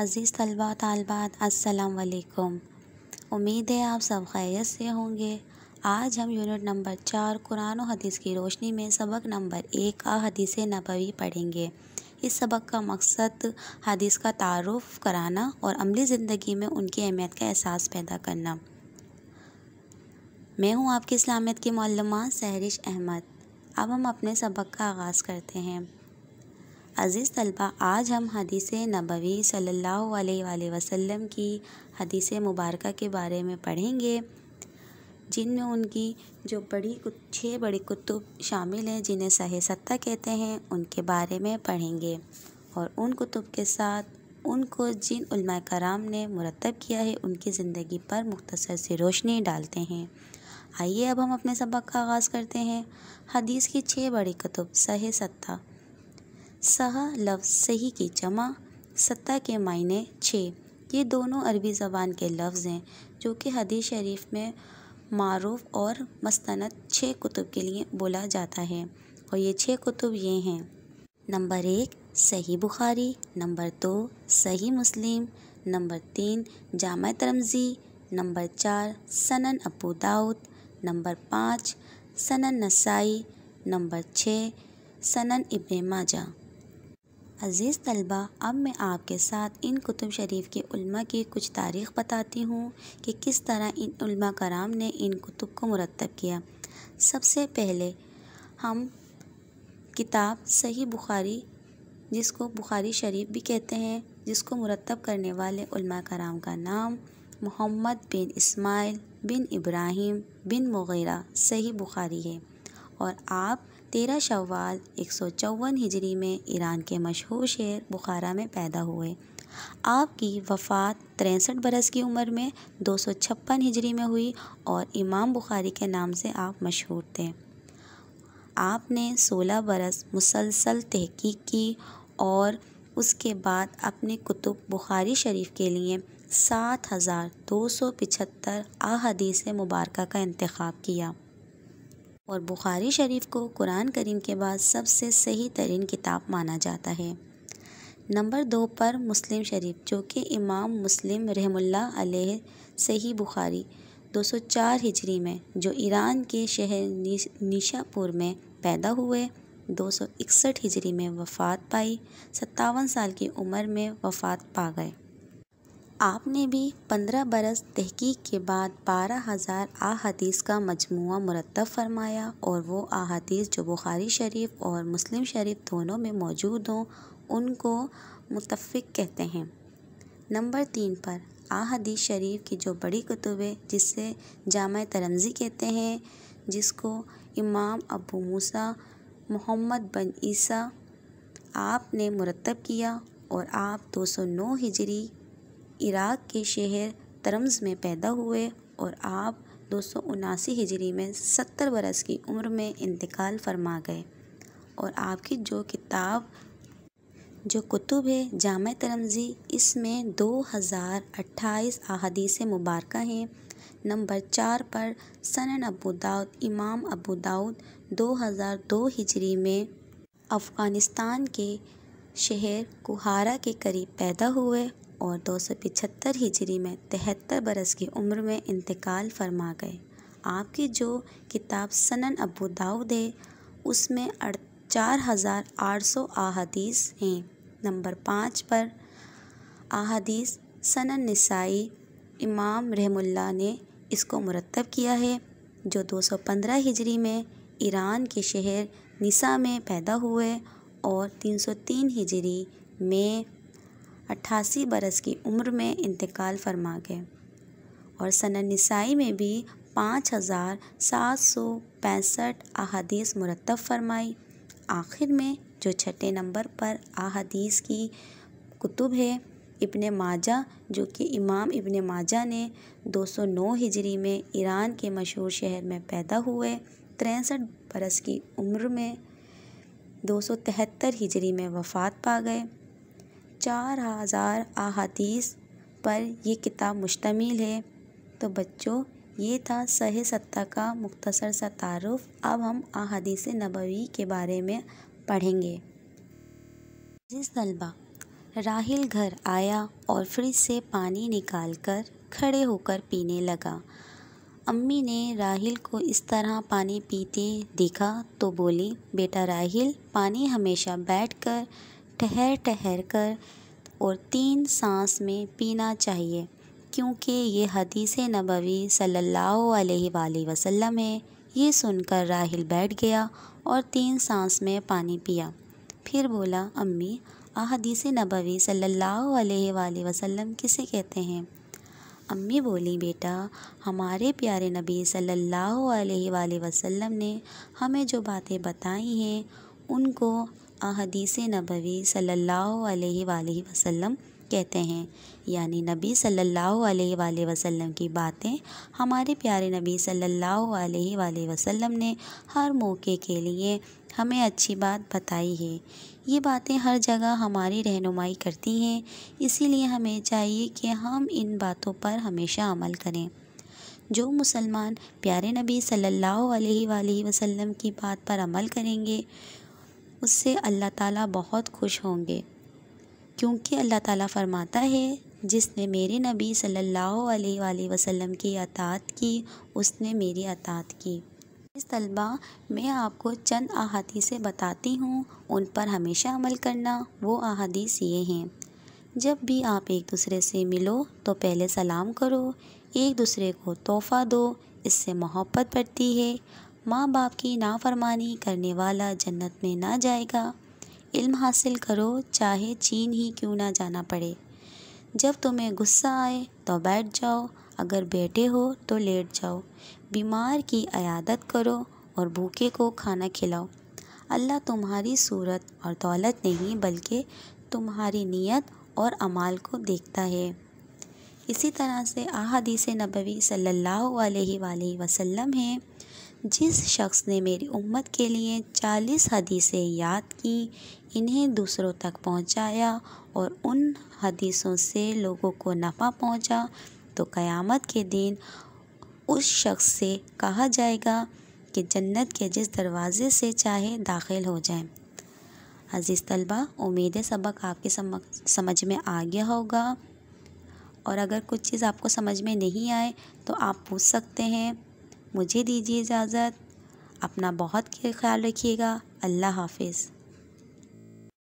अज़ीज़ तलबा तलबात असलकुम उम्मीद है आप सब खैरियत से होंगे आज हम यूनिट नंबर चार कुरान और हदीस की रोशनी में सबक नंबर एक आ हदीस नबवी पढ़ेंगे इस सबक का मकसद हदीस का तारफ़ कराना और अमली ज़िंदगी में उनकी अहमियत का एहसास पैदा करना मैं हूँ आपकी इस्लामियत की मौलमा सहरिश अहमद अब हम अपने सबक का आगाज़ करते हैं अज़ीज़ तलबा आज हम हदीस नबवी सल्लल्लाहु अलैहि वसल्लम की हदीस मुबारक के बारे में पढ़ेंगे जिनमें उनकी जो बड़ी छः बड़ी कुतुब शामिल हैं जिन्हें सह सत्ता कहते हैं उनके बारे में पढ़ेंगे और उन कुतुब के साथ उनको जिन उलमा कराम ने मुरतब किया है उनकी ज़िंदगी पर मुख्तसर से रोशनी डालते हैं आइए अब हम अपने सबक का आगाज़ करते हैं हदीस की छः बड़ी कुतुब सह सत्ता सह लफ्ज़ सही की जमा सत्ता के मायने छः ये दोनों अरबी ज़बान के लफ्ज़ हैं जो कि हदीस शरीफ में मरूफ़ और मस्तनत छः कुतुब के लिए बोला जाता है और ये छः कुतुब ये हैं नंबर एक सही बुखारी नंबर दो सही मुस्लिम नंबर तीन जाम तरमजी नंबर चार सनन अबू दाऊद नंबर पाँच सनन नसाई नंबर छः सनन इब्ने माजा अज़ीज़ तलबा अब मैं आपके साथ इन कुतुब शरीफ के उल्मा की कुछ तारीख़ बताती हूँ कि किस तरह इन उल्मा कराम ने इन कुतुब को मुरतब किया सबसे पहले हम किताब सही बुखारी जिसको बुखारी शरीफ भी कहते हैं जिसको मुरतब करने वाले कराम का नाम मोहम्मद बिन इस्माइल बिन इब्राहिम बिन मुगैरा सही बुखारी है और आप तेरह शवाल एक सौ चौवन हिजरी में ईरान के मशहूर शहर बुखारा में पैदा हुए आपकी वफ़ात तिरसठ बरस की उम्र में दो सौ छप्पन हिजरी में हुई और इमाम बुखारी के नाम से आप मशहूर थे आपने सोलह बरस मुसलसल तहकीक की और उसके बाद अपने कुतुब बुखारी शरीफ के लिए सात हज़ार दो सौ पिछहत्तर अहादीस मुबारक का इंतखब किया और बुखारी शरीफ को कुरान करीम के बाद सबसे सही तरीन किताब माना जाता है नंबर दो पर मुस्लिम शरीफ जो कि इमाम मुस्लिम रहमुल्ला सही बुखारी 204 हिजरी में जो ईरान के शहर निशापुर में पैदा हुए 261 हिजरी में वफ़ात पाई सत्तावन साल की उम्र में वफ़ात पा गए आपने भी पंद्रह बरस तहकीक के बाद बारह हज़ार अहादीस का मजमु मुरतब फरमाया और वो अदीस जो बुखारी शरीफ और मुस्लिम शरीफ दोनों में मौजूद हों उनको मुतफ़ कहते हैं नंबर तीन पर अहादीस शरीफ की जो बड़ी कतुब है जिससे जाम तरमज़ी कहते हैं जिसको इमाम अबू मूसा मोहम्मद बन ईसा आपने मुरतब किया और आप 209 हिजरी इराक़ के शहर तरम्स में पैदा हुए और आप दो सौ उनासी हिजरी में सत्तर बरस की उम्र में इंतकाल फरमा गए और आपकी जो किताब जो कुतुब है जाम तरमज़ी इसमें दो हज़ार अट्ठाईस अहादीस मुबारक हैं नंबर चार पर सनन अबू दाऊद इमाम अबू दाऊद दो हज़ार दो हिजरी में अफ़गानिस्तान के शहर कुहारा के करीब पैदा हुए और दो सौ पिछहत्तर हिजरी में तिहत्तर बरस की उम्र में इंतकाल फरमा गए आपकी जो किताब सनन अबू दाऊद है उसमें चार हज़ार आठ सौ अहादीस हैं नंबर पाँच पर अहादीस सनन नसाई इमाम रहमुल्ला ने इसको मुरतब किया है जो 215 हिजरी में ईरान के शहर निसा में पैदा हुए और 303 हिजरी में अट्ठासी बरस की उम्र में इंतकाल फरमा गए और सन नसाई में भी पाँच हज़ार सात सौ पैंसठ अहादीस मुरतब फरमाई आखिर में जो छठे नंबर पर अहादीस की कुतुब है इब्ने माजा जो कि इमाम इब्ने माजा ने 209 हिजरी में ईरान के मशहूर शहर में पैदा हुए तिरसठ बरस की उम्र में दो हिजरी में वफ़ात पा गए चार हज़ार अहादीस पर यह किताब मुश्तमिल है तो बच्चों ये था सह सत्ता का मुख्तसर सा तारफ़ अब हम अहादीस नबवी के बारे में पढ़ेंगे जिस तलबा राहिल घर आया और फ्रिज से पानी निकालकर खड़े होकर पीने लगा अम्मी ने राहिल को इस तरह पानी पीते देखा तो बोली बेटा राहिल पानी हमेशा बैठकर ठहर ठहर कर और तीन सांस में पीना चाहिए क्योंकि ये हदीस नबवी सल्लल्लाहु अलैहि वसल्लम है ये सुनकर राहिल बैठ गया और तीन सांस में पानी पिया फिर बोला अम्मी अहदीस नबवी सल्लल्लाहु अलैहि वसल्लम किसे कहते हैं अम्मी बोली बेटा हमारे प्यारे नबी सल्लल्लाहु अलैहि वसल्लम ने हमें जो बातें बताई हैं उनको अदीस नबवी सल्ला अलैहि कहते हैं यानी नबी सल्ला वसम की बातें हमारे प्यारे नबी सल्ला वसम ने हर मौके के लिए हमें अच्छी बात बताई है ये बातें हर जगह हमारी रहनुमाई करती हैं इसीलिए हमें चाहिए कि हम इन बातों पर हमेशा अमल करें जो मुसलमान प्यारे नबी सल्लल्लाहु अलैहि वसल्लम की बात पर अमल करेंगे उससे अल्लाह ताला बहुत खुश होंगे क्योंकि अल्लाह ताला फरमाता है जिसने मेरे नबी सल्लल्लाहु अलैहि वसल्लम की अतात की उसने मेरी अतात की इस तलबा मैं आपको चंद अहादी से बताती हूँ उन पर हमेशा अमल करना वो अहादीस ये हैं जब भी आप एक दूसरे से मिलो तो पहले सलाम करो एक दूसरे को तोहफ़ा दो इससे मोहब्बत बढ़ती है माँ बाप की नाफरमानी करने वाला जन्नत में ना जाएगा इल्म हासिल करो चाहे चीन ही क्यों ना जाना पड़े जब तुम्हें गुस्सा आए तो बैठ जाओ अगर बैठे हो तो लेट जाओ बीमार की अयादत करो और भूखे को खाना खिलाओ अल्लाह तुम्हारी सूरत और दौलत नहीं बल्कि तुम्हारी नीयत और अमाल को देखता है इसी तरह से अदीस नबवी सल्लल्लाहु अलैहि वसल्लम हैं जिस शख्स ने मेरी उम्मत के लिए चालीस हदीसें याद की इन्हें दूसरों तक पहुंचाया और उन हदीसों से लोगों को नफ़ा पहुंचा तो क़यामत के दिन उस शख्स से कहा जाएगा कि जन्नत के जिस दरवाज़े से चाहे दाखिल हो जाए अज़ीज़ तलबा उम्मीद है सबक आपके समझ में आ गया होगा और अगर कुछ चीज़ आपको समझ में नहीं आए तो आप पूछ सकते हैं मुझे दीजिए इजाज़त अपना बहुत ख्याल रखिएगा अल्लाह हाफ़िज़